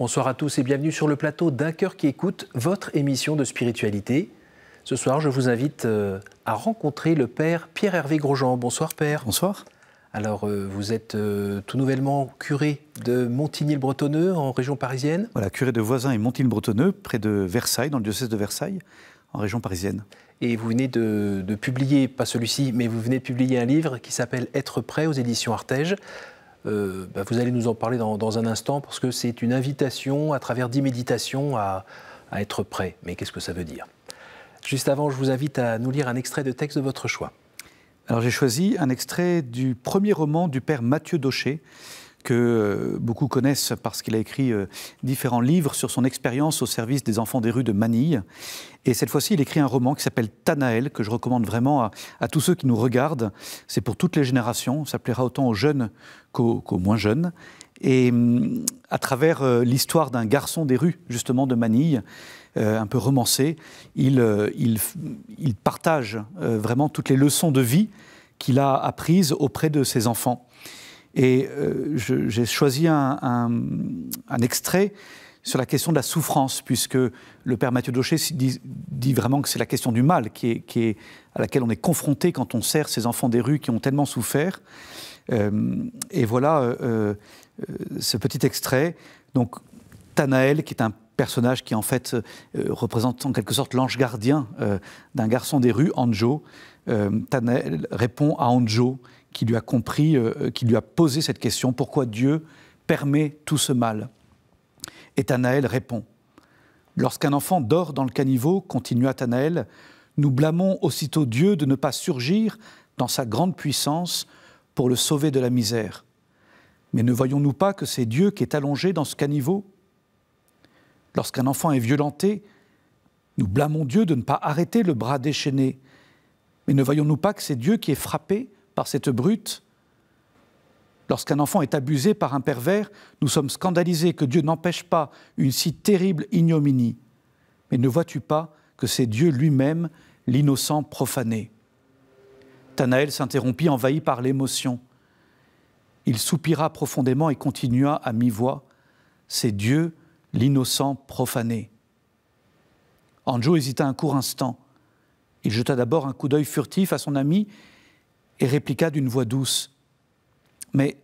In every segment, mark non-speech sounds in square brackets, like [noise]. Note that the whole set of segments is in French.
Bonsoir à tous et bienvenue sur le plateau d'un cœur qui écoute votre émission de spiritualité. Ce soir, je vous invite euh, à rencontrer le père Pierre-Hervé Grosjean. Bonsoir père. Bonsoir. Alors, euh, vous êtes euh, tout nouvellement curé de Montigny-le-Bretonneux, en région parisienne Voilà, curé de Voisin et Montigny-le-Bretonneux, près de Versailles, dans le diocèse de Versailles, en région parisienne. Et vous venez de, publier, pas celui-ci, mais vous venez de publier un livre qui s'appelle Être prêt aux éditions Artege. Euh, bah, vous allez nous en parler dans, un instant parce que c'est une invitation à travers dix méditations à, être prêt. Mais qu'est-ce que ça veut dire Juste avant, je vous invite à nous lire un extrait de texte de votre choix. Alors j'ai choisi un extrait du premier roman du père Mathieu Daucher, que euh, beaucoup connaissent parce qu'il a écrit euh, différents livres sur son expérience au service des enfants des rues de Manille. Et cette fois-ci, il écrit un roman qui s'appelle Tanaël, que je recommande vraiment à, tous ceux qui nous regardent. C'est pour toutes les générations, ça plaira autant aux jeunes qu'aux moins jeunes. Et mm, à travers euh, l'histoire d'un garçon des rues, justement, de Manille, un peu romancé, il, partage vraiment toutes les leçons de vie qu'il a apprises auprès de ses enfants. Et euh, j'ai choisi un, extrait sur la question de la souffrance, puisque le père Mathieu Daucher dit, vraiment que c'est la question du mal qui à laquelle on est confronté quand on sert ces enfants des rues qui ont tellement souffert. Euh, et voilà euh, ce petit extrait. Donc, Tanaël, qui est un personnage qui en fait représente en quelque sorte l'ange gardien d'un garçon des rues, Anjo, Tanaël répond à Anjo, qui lui a compris, euh, qui lui a posé cette question pourquoi Dieu permet tout ce mal Et Tanaël répond Lorsqu'un enfant dort dans le caniveau, continua Tanaël, nous blâmons aussitôt Dieu de ne pas surgir dans sa grande puissance pour le sauver de la misère. Mais ne voyons-nous pas que c'est Dieu qui est allongé dans ce caniveau Lorsqu'un enfant est violenté, nous blâmons Dieu de ne pas arrêter le bras déchaîné. Mais ne voyons-nous pas que c'est Dieu qui est frappé par cette brute. Lorsqu'un enfant est abusé par un pervers, nous sommes scandalisés que Dieu n'empêche pas une si terrible ignominie. Mais ne vois-tu pas que c'est Dieu lui-même, l'innocent profané Tanaël s'interrompit, envahi par l'émotion. Il soupira profondément et continua à mi-voix C'est Dieu, l'innocent profané. Anjo hésita un court instant. Il jeta d'abord un coup d'œil furtif à son ami et répliqua d'une voix douce Mais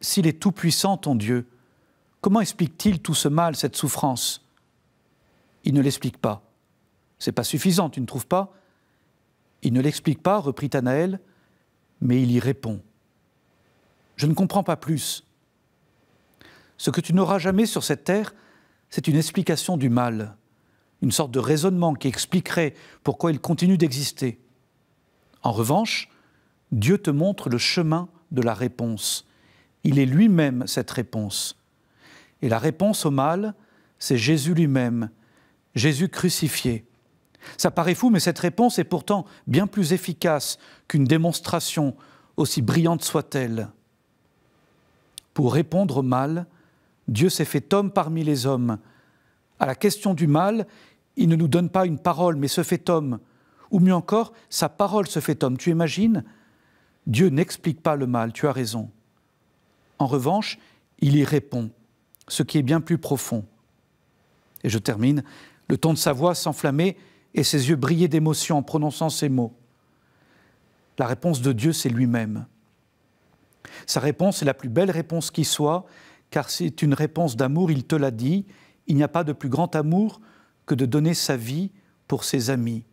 s'il est tout-puissant, ton Dieu, comment explique-t-il tout ce mal, cette souffrance Il ne l'explique pas. C'est pas suffisant, tu ne trouves pas Il ne l'explique pas, reprit Tanaël, mais il y répond. Je ne comprends pas plus. Ce que tu n'auras jamais sur cette terre, c'est une explication du mal, une sorte de raisonnement qui expliquerait pourquoi il continue d'exister. En revanche, Dieu te montre le chemin de la réponse. Il est lui-même cette réponse. Et la réponse au mal, c'est Jésus lui-même, Jésus crucifié. Ça paraît fou, mais cette réponse est pourtant bien plus efficace qu'une démonstration, aussi brillante soit-elle. Pour répondre au mal, Dieu s'est fait homme parmi les hommes. À la question du mal, il ne nous donne pas une parole, mais se fait homme. Ou mieux encore, sa parole se fait homme. Tu imagines Dieu n'explique pas le mal, tu as raison. En revanche, il y répond, ce qui est bien plus profond. Et je termine, le ton de sa voix s'enflammait et ses yeux brillaient d'émotion en prononçant ces mots. La réponse de Dieu, c'est lui-même. Sa réponse est la plus belle réponse qui soit, car c'est une réponse d'amour, il te l'a dit, il n'y a pas de plus grand amour que de donner sa vie pour ses amis.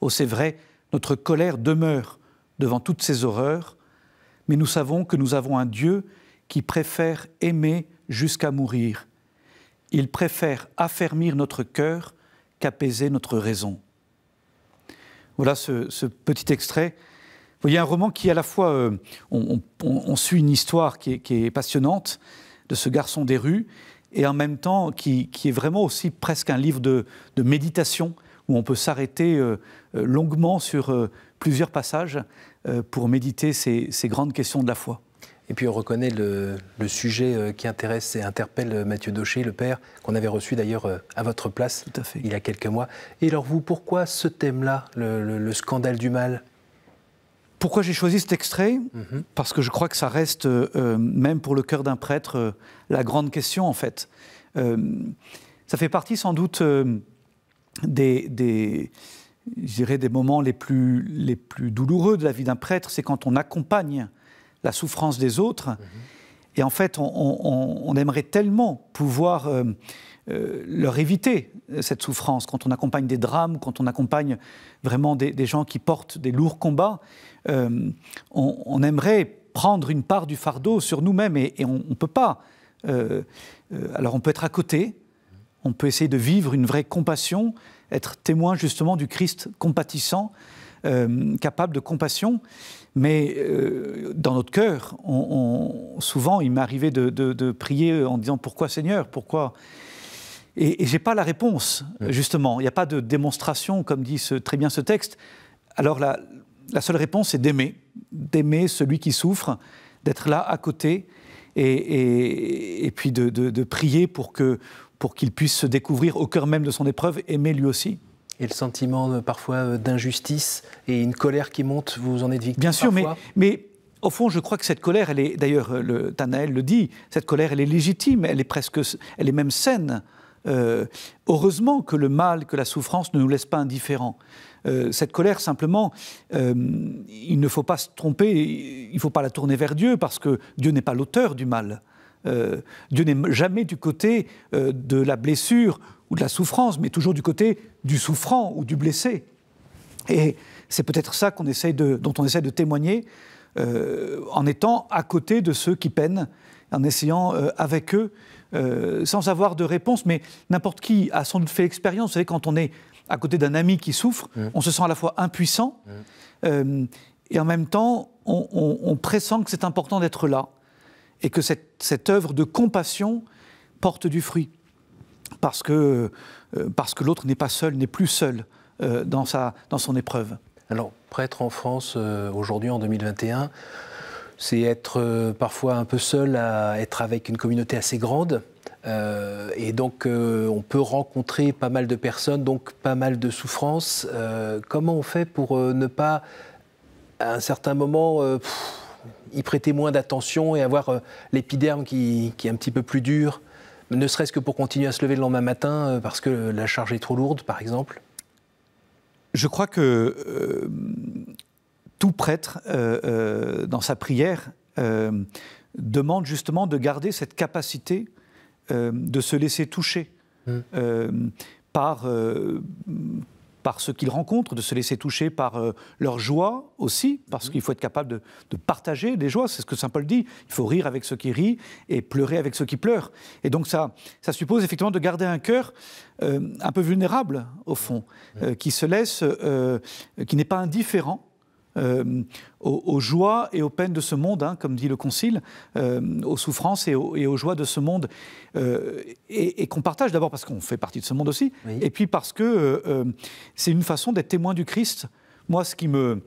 Oh, c'est vrai, notre colère demeure, devant toutes ces horreurs, mais nous savons que nous avons un Dieu qui préfère aimer jusqu'à mourir. Il préfère affermir notre cœur qu'apaiser notre raison. Voilà ce, petit extrait. Vous voyez un roman qui à la fois, euh, on, suit une histoire qui est, passionnante de ce garçon des rues, et en même temps qui, est vraiment aussi presque un livre de, méditation, où on peut s'arrêter euh, euh, longuement sur plusieurs passages euh, pour méditer ces, grandes questions de la foi. Et puis on reconnaît le, sujet euh, qui intéresse et interpelle euh, Mathieu Daucher, le père, qu'on avait reçu d'ailleurs à votre place Tout à fait. il y a quelques mois. Et alors vous, pourquoi ce thème-là, le, scandale du mal pourquoi j'ai choisi cet extrait mhm. Parce que je crois que ça reste, même pour le cœur d'un prêtre, la grande question en fait. ça fait partie sans doute des, je dirais, des moments les plus, les plus douloureux de la vie d'un prêtre, c'est quand on accompagne la souffrance des autres. Mm-hmm. Et en fait, on, aimerait tellement pouvoir euh, euh, leur éviter euh, cette souffrance quand on accompagne des drames, quand on accompagne vraiment des, gens qui portent des lourds combats. on, aimerait prendre une part du fardeau sur nous-mêmes et, on ne peut pas. alors on peut être à côté, on peut essayer de vivre une vraie compassion, être témoin justement du Christ compatissant, euh, capable de compassion. Mais euh, dans notre cœur, on, souvent, il m'est arrivé de, prier en disant pourquoi Seigneur, pourquoi Et, je j'ai pas la réponse justement. Il n'y a pas de démonstration, comme dit très bien ce texte. Alors la, la seule réponse, c'est d'aimer, d'aimer celui qui souffre, d'être là à côté. Et, puis de, de, prier pour que, pour qu'il puisse se découvrir au cœur même de son épreuve, aimer lui aussi et le sentiment euh, parfois euh, d'injustice et une colère qui monte, vous en êtes victime Bien sûr, mais, au fond, je crois que cette colère, elle est, d'ailleurs, euh, le, Tanaël le dit, cette colère, elle est légitime, elle est presque, elle est même saine. heureusement que le mal, que la souffrance ne nous laisse pas indifférents. cette colère, simplement, il ne faut pas se tromper, il ne faut pas la tourner vers Dieu, parce que Dieu n'est pas l'auteur du mal. Euh, Dieu n'est jamais du côté euh, de la blessure ou de la souffrance, mais toujours du côté du souffrant ou du blessé. Et c'est peut-être ça dont on essaie de témoigner euh, en étant à côté de ceux qui peinent, en essayant avec eux, sans avoir de réponse, mais n'importe qui a sans doute fait l'expérience. Vous savez, quand on est à côté d'un ami qui souffre, mmh. on se sent à la fois impuissant mmh. et en même temps, on, on pressent que c'est important d'être là et que cette, œuvre de compassion porte du fruit, parce que, euh, parce que l'autre n'est pas seul, n'est plus seul euh, dans, sa, dans son épreuve. Alors, prêtre en France, euh, aujourd'hui en 2021, c'est être parfois un peu seul à être avec une communauté assez grande. et donc, on peut rencontrer pas mal de personnes, donc pas mal de souffrances. comment on fait pour ne pas, à un certain moment, y prêter moins d'attention et avoir euh, l'épiderme qui, est un petit peu plus dur, ne serait-ce que pour continuer à se lever le lendemain matin euh, parce que la charge est trop lourde, par exemple Je crois que euh, tout prêtre, dans sa prière, demande justement de garder cette capacité de se laisser toucher. Mmh. par, par ce qu'ils rencontrent, de se laisser toucher par euh, leur joie aussi, parce mhm. qu'il faut être capable de, partager des joies, c'est ce que Saint Paul dit, il faut rire avec ceux qui rient et pleurer avec ceux qui pleurent. Et donc ça, ça suppose effectivement de garder un cœur euh, un peu vulnérable, au fond, euh, qui se laisse, qui n'est pas indifférent euh, aux, joies et aux peines de ce monde, hein, comme dit le Concile, euh, aux souffrances et aux, joies de ce monde, euh, et, qu'on partage d'abord parce qu'on fait partie de ce monde aussi, et puis parce que c'est une façon d'être témoin du Christ. Moi, ce qui me,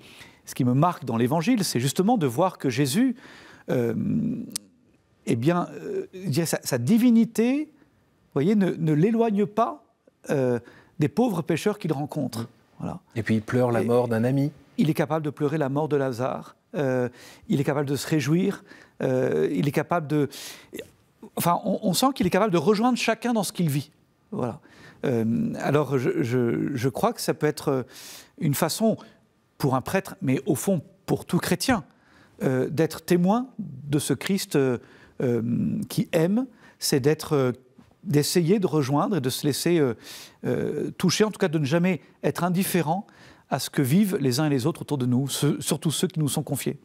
ce qui me marque dans l'Évangile, c'est justement de voir que Jésus, eh bien, sa, divinité, divinité, voyez, ne, ne l'éloigne pas des pauvres pécheurs qu'il rencontre. Mm. Voilà. Et puis il pleure la mort d'un ami il est capable de pleurer la mort de Lazare, euh, il est capable de se réjouir, euh, il est capable de... Enfin, on, sent qu'il est capable de rejoindre chacun dans ce qu'il vit. Voilà. Euh, alors, je, crois que ça peut être une façon, pour un prêtre, mais au fond pour tout chrétien, d'être témoin de ce Christ qui aime, c'est d'être d'essayer de rejoindre et de se laisser toucher, en tout cas de ne jamais être indifférent à ce que vivent les uns et les autres autour de nous, surtout ceux qui nous sont confiés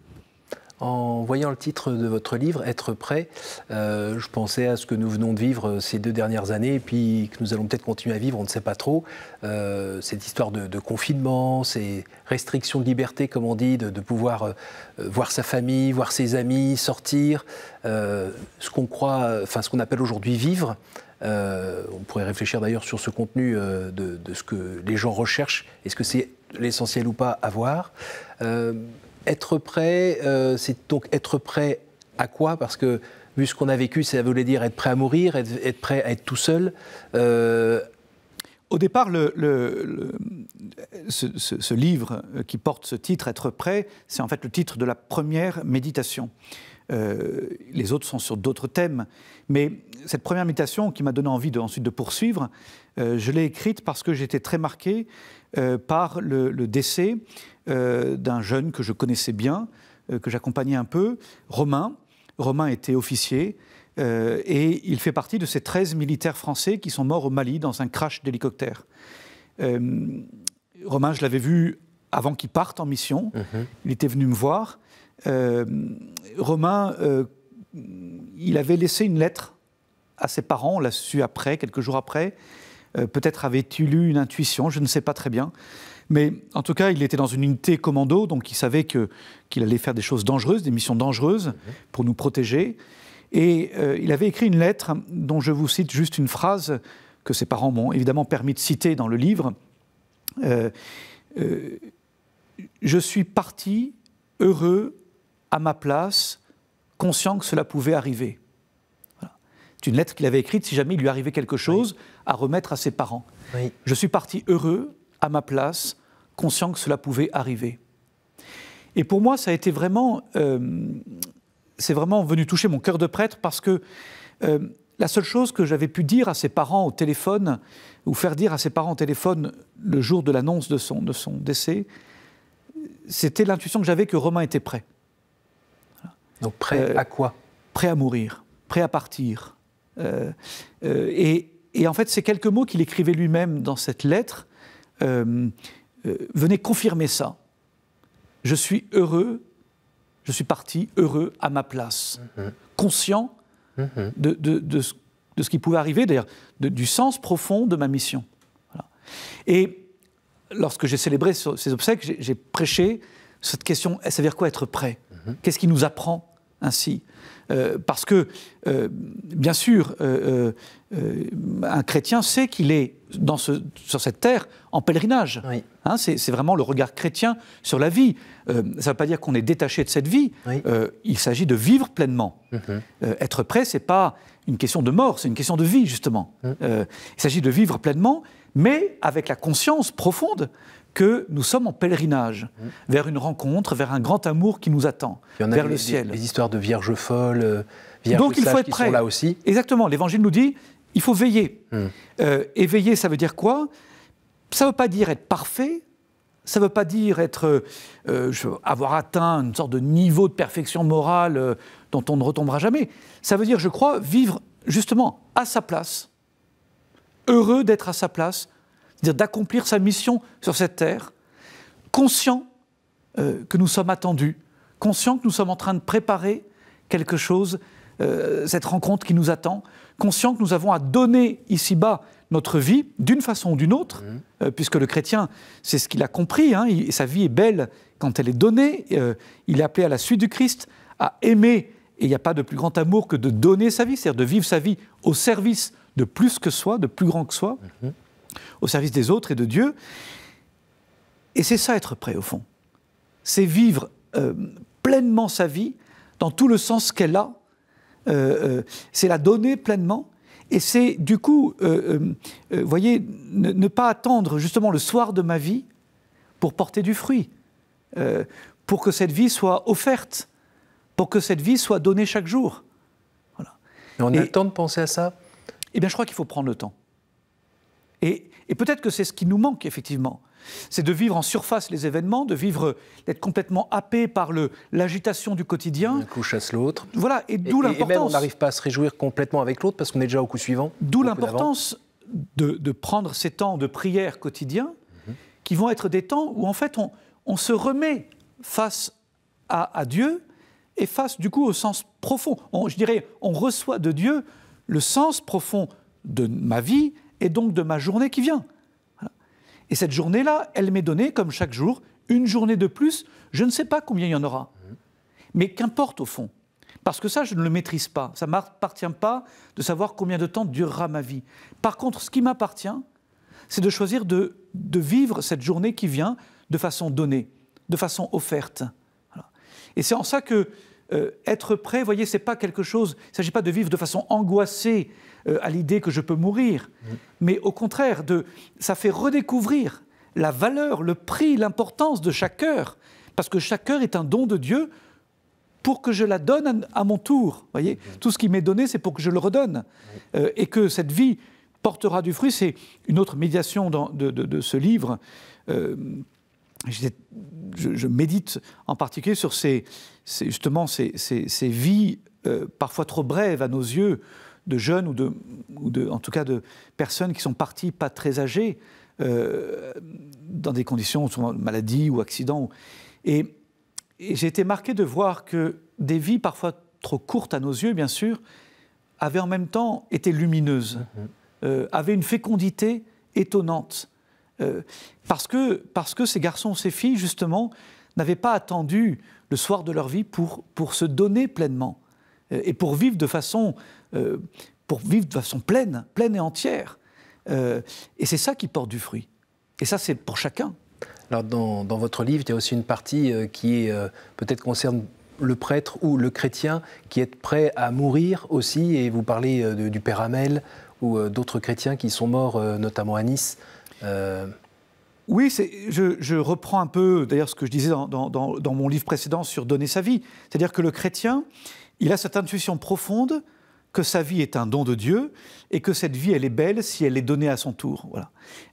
en voyant le titre de votre livre, Être prêt, euh, je pensais à ce que nous venons de vivre ces deux dernières années, et puis que nous allons peut-être continuer à vivre, on ne sait pas trop. Euh, cette histoire de, confinement, ces restrictions de liberté, comme on dit, de, pouvoir euh, voir sa famille, voir ses amis, sortir, ce qu'on croit, enfin ce qu'on appelle aujourd'hui vivre. on pourrait réfléchir d'ailleurs sur ce contenu de, de ce que les gens recherchent. Est-ce que c'est l'essentiel ou pas, à voir. Euh, être prêt, euh, c'est donc être prêt à quoi Parce que vu ce qu'on a vécu, ça voulait dire être prêt à mourir, être, prêt à être tout seul. Euh, Au départ, ce livre qui porte ce titre, Être prêt, c'est en fait le titre de la première méditation. Euh, les autres sont sur d'autres thèmes. Mais cette première invitation qui m'a donné envie de, ensuite de poursuivre, euh, je l'ai écrite parce que j'étais très marqué euh, par le, décès d'un jeune que je connaissais bien, que j'accompagnais un peu, Romain. Romain était officier. et il fait partie de ces 13 militaires français qui sont morts au Mali dans un crash d'hélicoptère. Romain, je l'avais vu avant qu'il parte en mission. Mmh il était venu me voir. Euh, Romain, euh, il avait laissé une lettre à ses parents, on l'a su après, quelques jours après. Euh, peut-être avait-il eu une intuition, je ne sais pas très bien. Mais en tout cas, il était dans une unité commando, donc il savait qu'il allait faire des choses dangereuses, des missions dangereuses mhm. pour nous protéger. Et il avait écrit une lettre dont je vous cite juste une phrase que ses parents m'ont évidemment permis de citer dans le livre. je suis parti heureux à ma place, conscient que cela pouvait arriver. C'est une lettre qu'il avait écrite si jamais il lui arrivait quelque chose à remettre à ses parents. Je suis parti heureux, à ma place, conscient que cela pouvait arriver. Et pour moi, ça a été vraiment. Euh, c'est vraiment venu toucher mon cœur de prêtre parce que euh, la seule chose que j'avais pu dire à ses parents au téléphone, ou faire dire à ses parents au téléphone le jour de l'annonce de son, de son décès, c'était l'intuition que j'avais que Romain était prêt. Donc prêt euh, à quoi Prêt à mourir, prêt à partir. Euh, euh, et, en fait, ces quelques mots qu'il écrivait lui-même dans cette lettre venaient confirmer ça. Je suis heureux, je suis parti heureux à ma place, mhm. conscient mhm. de, ce, qui pouvait arriver, d'ailleurs, du sens profond de ma mission. Et lorsque j'ai célébré ces obsèques, j'ai prêché cette question ça veut dire quoi être prêt mhm. Qu'est-ce qui nous apprend ainsi. Euh, parce que, euh, bien sûr, euh, un chrétien sait qu'il est dans ce, sur cette terre en pèlerinage. Hein, c'est vraiment le regard chrétien sur la vie. ça ne veut pas dire qu'on est détaché de cette vie. il s'agit de vivre pleinement. Mhm. être prêt, c'est pas une question de mort, c'est une question de vie, justement. Mhm. il s'agit de vivre pleinement, mais avec la conscience profonde que nous sommes en pèlerinage mmh. vers une rencontre, vers un grand amour qui nous attend, Il y en a vers le ciel. Les, histoires de vierges folles, euh, vierges Donc il faut être prêt. là aussi. Exactement. L'Évangile nous dit il faut veiller. Mmh. et euh, veiller, ça veut dire quoi Ça ne veut pas dire être parfait. Ça ne veut pas dire être, euh, avoir atteint une sorte de niveau de perfection morale dont on ne retombera jamais. Ça veut dire, je crois, vivre justement à sa place, heureux d'être à sa place, c'est-à-dire d'accomplir sa mission sur cette terre, conscient euh, que nous sommes attendus, conscient que nous sommes en train de préparer quelque chose, euh, cette rencontre qui nous attend, conscient que nous avons à donner ici-bas notre vie, d'une façon ou d'une autre, mhm. euh, puisque le chrétien, c'est ce qu'il a compris, hein, sa vie est belle quand elle est donnée, il est appelé à la suite du Christ, à aimer, et il n'y a pas de plus grand amour que de donner sa vie, c'est-à-dire de vivre sa vie au service de plus que soi, de plus grand que soi. Mhm au service des autres et de Dieu. Et c'est ça être prêt, au fond. C'est vivre euh, pleinement sa vie, dans tout le sens qu'elle a. Euh, euh, c'est la donner pleinement. Et c'est du coup, vous voyez, ne, pas attendre justement le soir de ma vie pour porter du fruit, pour que cette vie soit offerte, pour que cette vie soit donnée chaque jour. Voilà. on et, le temps de penser à ça Eh bien, je crois qu'il faut prendre le temps. Et, peut-être que c'est ce qui nous manque, effectivement. C'est de vivre en surface les événements, de vivre, d'être complètement happé par l'agitation du quotidien. Un coup chasse l'autre. Voilà, et d'où l'importance. Et même on n'arrive pas à se réjouir complètement avec l'autre parce qu'on est déjà au coup suivant. D'où l'importance de, prendre ces temps de prière quotidien, mhm. qui vont être des temps où en fait on, se remet face à, Dieu et face du coup au sens profond. je dirais, on reçoit de Dieu le sens profond de ma vie, et donc de ma journée qui vient. Et cette journée-là, elle m'est donnée, comme chaque jour, une journée de plus, je ne sais pas combien il y en aura. Mais qu'importe au fond, parce que ça, je ne le maîtrise pas. Ça ne m'appartient pas de savoir combien de temps durera ma vie. Par contre, ce qui m'appartient, c'est de choisir de, vivre cette journée qui vient de façon donnée, de façon offerte. Et c'est en ça que euh, être prêt, voyez, c'est pas quelque chose. Il ne s'agit pas de vivre de façon angoissée euh, à l'idée que je peux mourir, mm. mais au contraire, de, ça fait redécouvrir la valeur, le prix, l'importance de chaque heure, parce que chaque heure est un don de Dieu pour que je la donne à, mon tour. Voyez, mm. tout ce qui m'est donné, c'est pour que je le redonne, mm. euh, et que cette vie portera du fruit. C'est une autre médiation de, ce livre. je, médite en particulier sur ces c'est justement ces, vies euh, parfois trop brèves à nos yeux de jeunes ou de, en tout cas de personnes qui sont parties pas très âgées euh, dans des conditions souvent maladie ou accident. Et, j'ai été marqué de voir que des vies parfois trop courtes à nos yeux, bien sûr, avaient en même temps été lumineuses, mhm. euh, avaient une fécondité étonnante. parce, que, parce que ces garçons, ces filles, justement, n'avaient pas attendu le soir de leur vie pour, pour se donner pleinement euh, et pour vivre de façon, euh, pour vivre de façon pleine, pleine et entière. Euh, et c'est ça qui porte du fruit. Et ça, c'est pour chacun. Alors, dans, votre livre, il y a aussi une partie qui peut-être concerne le prêtre ou le chrétien qui est prêt à mourir aussi. Et vous parlez du Père Amel ou d'autres chrétiens qui sont morts, notamment à Nice. Oui, je, reprends un peu d'ailleurs ce que je disais dans, mon livre précédent sur donner sa vie. C'est-à-dire que le chrétien, il a cette intuition profonde que sa vie est un don de Dieu et que cette vie, elle est belle si elle est donnée à son tour.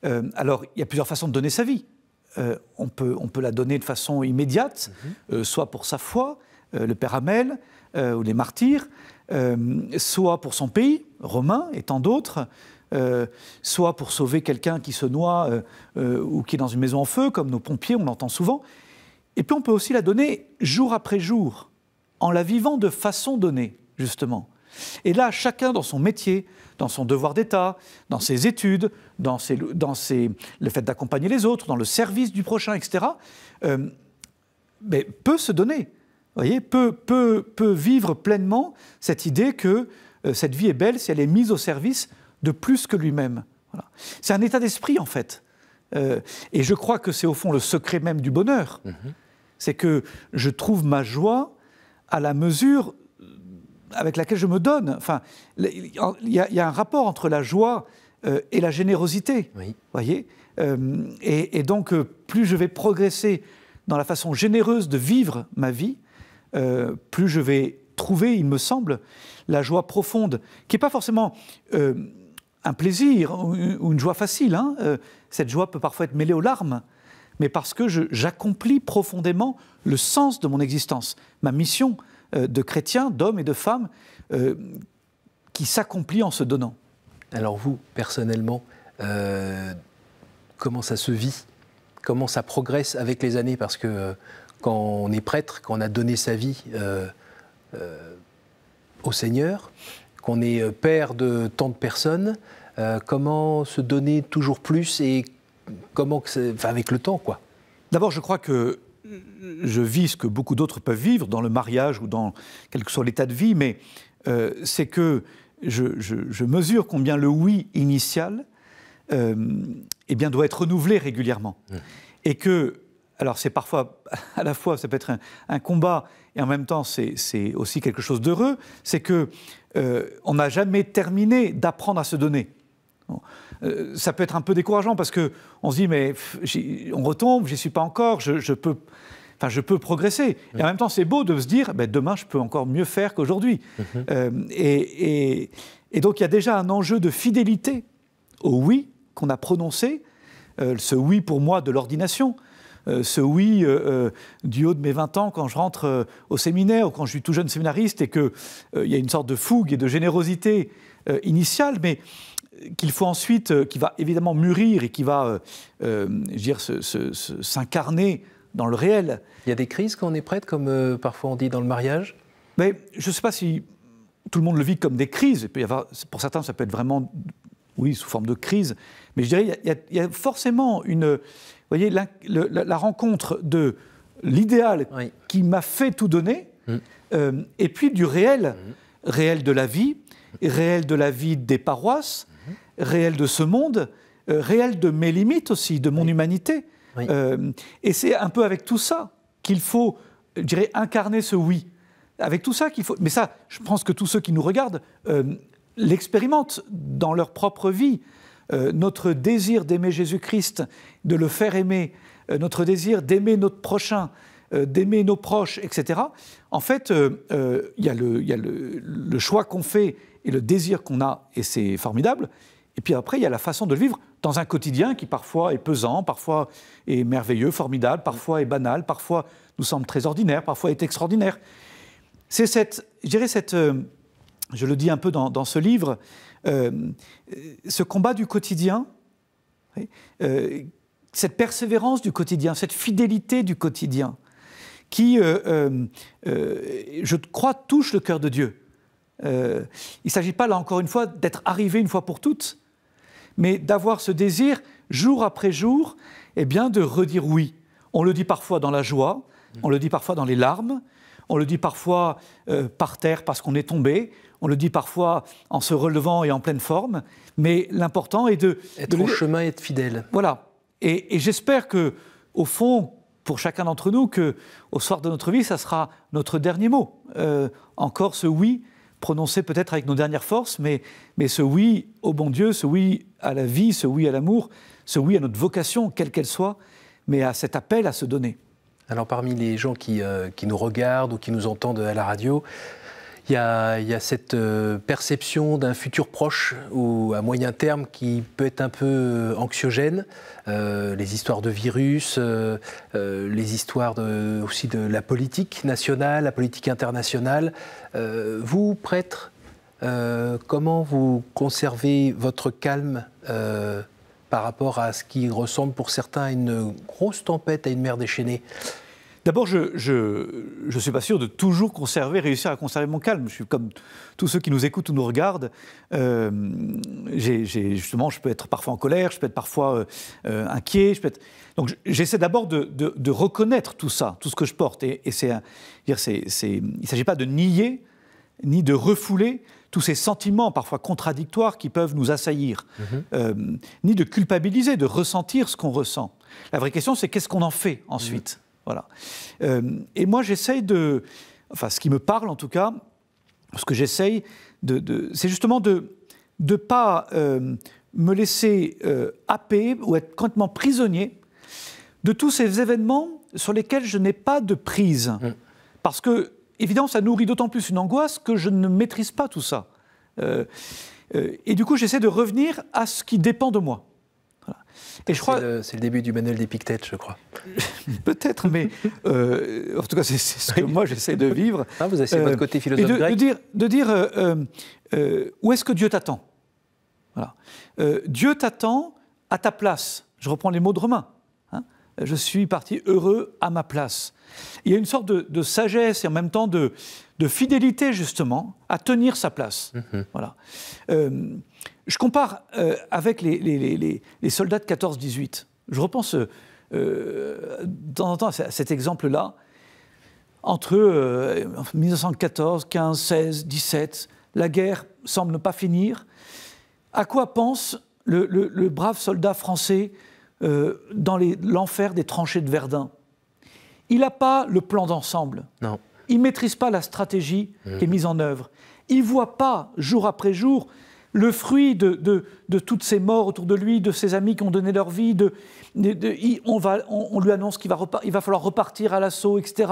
Euh, alors, il y a plusieurs façons de donner sa vie. Euh, on, peut, la donner de façon immédiate, mhm. euh, soit pour sa foi, le Père Hamel ou les martyrs, soit pour son pays, romain et tant d'autres, euh, soit pour sauver quelqu'un qui se noie euh, euh, ou qui est dans une maison en feu, comme nos pompiers, on l'entend souvent. Et puis on peut aussi la donner jour après jour, en la vivant de façon donnée, justement. Et là, chacun dans son métier, dans son devoir d'État, dans ses études, dans, le fait d'accompagner les autres, dans le service du prochain, etc., peut se donner, voyez, peut, vivre pleinement cette idée que cette vie est belle si elle est mise au service de plus que lui-même. Voilà. C'est un état d'esprit, en fait. Euh, et je crois que c'est au fond le secret même du bonheur. Mhm. C'est que je trouve ma joie à la mesure avec laquelle je me donne. Enfin, il y, a un rapport entre la joie euh, et la générosité. Oui. Voyez. Euh, et, et, donc, plus je vais progresser dans la façon généreuse de vivre ma vie, plus je vais trouver, il me semble, la joie profonde, qui n'est pas forcément un plaisir ou une joie facile. Hein. Euh, cette joie peut parfois être mêlée aux larmes, mais parce que j'accomplis profondément le sens de mon existence, ma mission euh, de chrétien, d'homme et de femme, euh, qui s'accomplit en se donnant. Alors vous, personnellement, comment ça se vit Comment ça progresse avec les années Parce que quand on est prêtre, quand on a donné sa vie au Seigneur, qu'on est euh, père de tant de personnes. Euh, comment se donner toujours plus et comment que enfin, avec le temps quoi. D'abord, je crois que je vis ce que beaucoup d'autres peuvent vivre dans le mariage ou dans quel que soit l'état de vie, mais euh, c'est que je, mesure combien le oui initial eh bien, doit être renouvelé régulièrement. Mmh. Et que alors c'est parfois à la fois, ça peut être un, combat et en même temps c'est aussi quelque chose d'heureux, c'est que euh, on n'a jamais terminé d'apprendre à se donner. Euh, ça peut être un peu décourageant parce que on se dit mais on retombe, j'y suis pas encore, je, peux enfin je peux progresser. Et en même temps, c'est beau de se dire, ben, demain, je peux encore mieux faire qu'aujourd'hui. Mhm. Euh, et, donc, il y a déjà un enjeu de fidélité au oui qu'on a prononcé, ce oui pour moi de l'ordination, euh, ce oui euh, euh, du haut de mes 20 ans quand je rentre au séminaire ou quand je suis tout jeune séminariste et qu'il il y a une sorte de fougue et de générosité initiale, mais qu'il faut ensuite, qui va évidemment mûrir et qui va, je dire, s'incarner dans le réel. Il y a des crises quand on est prête, comme parfois on dit dans le mariage Mais je ne sais pas si tout le monde le vit comme des crises. pour certains, ça peut être vraiment, oui, sous forme de crise. Mais je dirais, il y a forcément une, voyez, la, rencontre de l'idéal qui m'a fait tout donner, mm. euh, et puis du réel, mm. réel de la vie, réel de la vie des paroisses, mm-hmm. réel de ce monde, euh, réel de mes limites aussi, de mon humanité. Euh, et c'est un peu avec tout ça qu'il faut, je dirais, incarner ce oui. Avec tout ça qu'il faut. Mais ça, je pense que tous ceux qui nous regardent l'expérimentent dans leur propre vie. Euh, notre désir d'aimer Jésus-Christ, de le faire aimer, euh, notre désir d'aimer notre prochain, euh, d'aimer nos proches, etc., en fait, il y a, le, choix qu'on fait et le désir qu'on a, et c'est formidable. Et puis après, il y a la façon de le vivre dans un quotidien qui parfois est pesant, parfois est merveilleux, formidable, parfois est banal, parfois nous semble très ordinaire, parfois est extraordinaire. C'est cette, je cette, je le dis un peu dans ce livre, euh, ce combat du quotidien, euh, cette persévérance du quotidien, cette fidélité du quotidien, qui, euh, je crois, touche le cœur de Dieu. il ne s'agit pas, là encore une fois, d'être arrivé une fois pour toutes, mais d'avoir ce désir, jour après jour, et eh bien, de redire oui. On le dit parfois dans la joie, on le dit parfois dans les larmes, on le dit parfois par terre parce qu'on est tombé, on le dit parfois en se relevant et en pleine forme, mais l'important est de... Être au chemin et être fidèle. Voilà. Et, j'espère que, au fond, pour chacun d'entre nous, que au soir de notre vie, ça sera notre dernier mot. Euh, encore ce oui prononcé peut-être avec nos dernières forces, mais, mais ce oui au bon Dieu, ce oui à la vie, ce oui à l'amour, ce oui à notre vocation, quelle qu'elle soit, mais à cet appel à se donner. Alors parmi les gens qui euh, nous regardent ou qui nous entendent à la radio, il y a, cette euh, perception d'un futur proche ou à moyen terme qui peut être un peu euh, anxiogène. Euh, les histoires de virus, les histoires aussi de la politique nationale, la politique internationale. vous, prêtre, comment vous conservez votre calme par rapport à ce qui ressemble pour certains à une grosse tempête, à une mer déchaînée D'abord, je ne suis pas sûr de toujours conserver, réussir à conserver mon calme. Je suis comme tous ceux qui nous écoutent ou nous regardent. Euh, justement, je peux être parfois en colère, je peux être parfois euh, euh, inquiet. Je peux être... Donc, j'essaie d'abord de, reconnaître tout ça, tout ce que je porte. Et, c'est, il ne s'agit pas de nier ni de refouler tous ces sentiments parfois contradictoires qui peuvent nous assaillir, mhm. ni de culpabiliser, de ressentir ce qu'on ressent. La vraie question, c'est qu'est-ce qu'on en fait ensuite voilà. Euh, et moi, j'essaye de. Enfin, ce qui me parle en tout cas, ce que j'essaye, de, c'est justement de ne pas euh, me laisser euh, happer ou être complètement prisonnier de tous ces événements sur lesquels je n'ai pas de prise. Mmh. Parce que, évidemment, ça nourrit d'autant plus une angoisse que je ne maîtrise pas tout ça. et du coup, j'essaie de revenir à ce qui dépend de moi je crois... C'est le, début du manuel des d'Épictète, je crois. [laughs] Peut-être, mais euh, en tout cas, c'est ce que moi j'essaie de vivre. [laughs] Ah, vous essayez votre euh, côté philosophique. de, de, dire, de dire euh, où est-ce que Dieu t'attend voilà. Dieu t'attend à ta place. Je reprends les mots de Romain. Hein. je suis parti heureux à ma place. Il y a une sorte de, sagesse et en même temps de, fidélité, justement, à tenir sa place. Mm-hmm. Voilà. Je compare euh, avec les, soldats de 14-18. Je repense euh, de temps en temps à cet exemple-là. Entre 1914, 15, 16, 17, la guerre semble ne pas finir. À quoi pense le, brave soldat français euh, dans l'enfer des tranchées de Verdun Il n'a pas le plan d'ensemble. Non. Il ne maîtrise pas la stratégie qui est mmh. mise en œuvre. Il ne voit pas, jour après jour, le fruit de, toutes ces morts autour de lui, de ses amis qui ont donné leur vie, on, lui annonce qu'il va, falloir repartir à l'assaut, etc.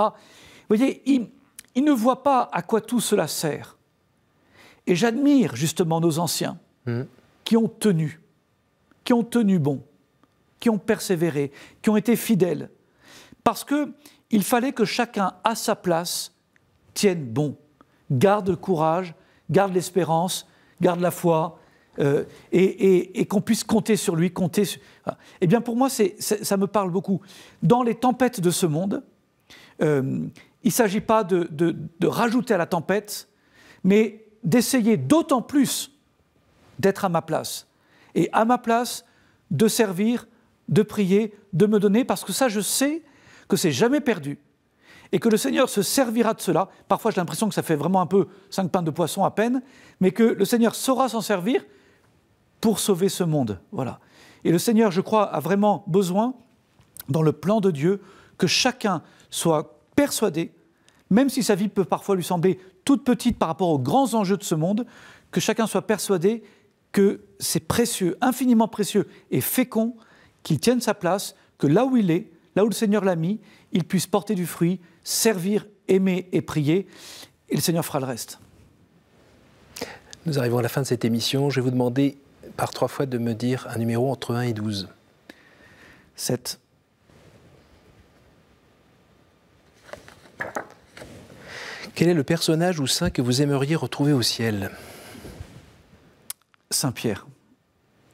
Vous voyez, il, ne voit pas à quoi tout cela sert. Et j'admire justement nos anciens mmh. qui ont tenu, qui ont tenu bon, qui ont persévéré, qui ont été fidèles. Parce qu'il fallait que chacun, à sa place, tienne bon, garde le courage, garde l'espérance, garde la foi, euh, et, qu'on puisse compter sur lui, compter. Eh bien, pour moi, ça me parle beaucoup. Dans les tempêtes de ce monde, euh, il ne s'agit pas de, rajouter à la tempête, mais d'essayer d'autant plus d'être à ma place. Et à ma place, de servir, de prier, de me donner, parce que ça, je sais que c'est jamais perdu. Et que le Seigneur se servira de cela. Parfois, j'ai l'impression que ça fait vraiment un peu cinq pains de poisson à peine, mais que le Seigneur saura s'en servir pour sauver ce monde. Voilà. Et le Seigneur, je crois, a vraiment besoin, dans le plan de Dieu, que chacun soit persuadé, même si sa vie peut parfois lui sembler toute petite par rapport aux grands enjeux de ce monde, que chacun soit persuadé que c'est précieux, infiniment précieux et fécond, qu'il tienne sa place, que là où il est, là où le Seigneur l'a mis, il puisse porter du fruit, servir, aimer et prier, et le Seigneur fera le reste. Nous arrivons à la fin de cette émission. Je vais vous demander par trois fois de me dire un numéro entre 1 et 12. 7. Quel est le personnage ou saint que vous aimeriez retrouver au ciel Saint-Pierre.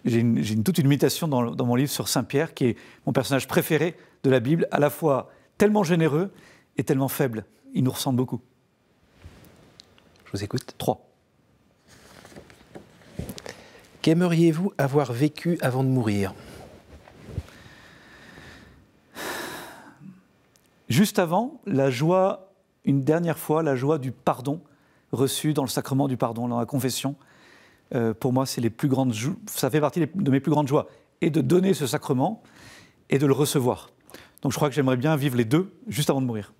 J'ai une, toute une mutation dans, dans mon livre sur Saint-Pierre, qui est mon personnage préféré de la Bible, à la fois tellement généreux et tellement faible. Il nous ressemble beaucoup. Je vous écoute. Trois. Qu'aimeriez-vous avoir vécu avant de mourir Juste avant, la joie, une dernière fois, la joie du pardon reçu dans le sacrement du pardon, dans la confession. Euh, pour moi, c'est les plus grandes ça fait partie de mes plus grandes joies, et de donner ce sacrement et de le recevoir. Donc je crois que j'aimerais bien vivre les deux juste avant de mourir.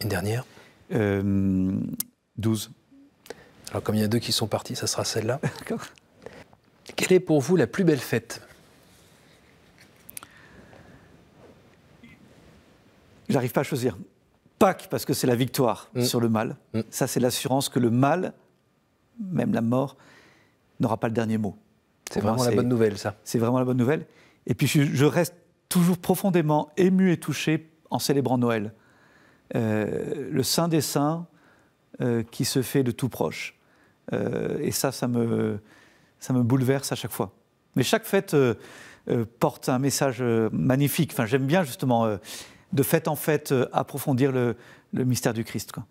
Une dernière euh, Douze. 12. Alors comme il y en a deux qui sont partis, ça sera celle-là. [laughs] Quelle est pour vous la plus belle fête J'arrive pas à choisir. Pâques, parce que c'est la victoire mm. sur le mal. Mm. Ça, c'est l'assurance que le mal, même la mort, n'aura pas le dernier mot. C'est vraiment la bonne nouvelle, ça. C'est vraiment la bonne nouvelle. Et puis, je, reste toujours profondément ému et touché en célébrant Noël. Euh, le Saint des Saints euh, qui se fait de tout proche. Euh, et ça, ça me, ça me bouleverse à chaque fois. Mais chaque fête euh, euh, porte un message magnifique. Enfin, j'aime bien justement, de fête en fête, approfondir le, mystère du Christ. Quoi.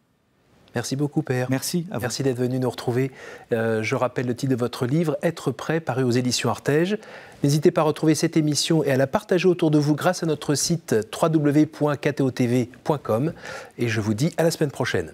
Merci beaucoup, Père. Merci. À Merci d'être venu nous retrouver. je rappelle le titre de votre livre, Être prêt, paru aux éditions Artege. N'hésitez pas à retrouver cette émission et à la partager autour de vous grâce à notre site www.ktotv.com. Et je vous dis à la semaine prochaine.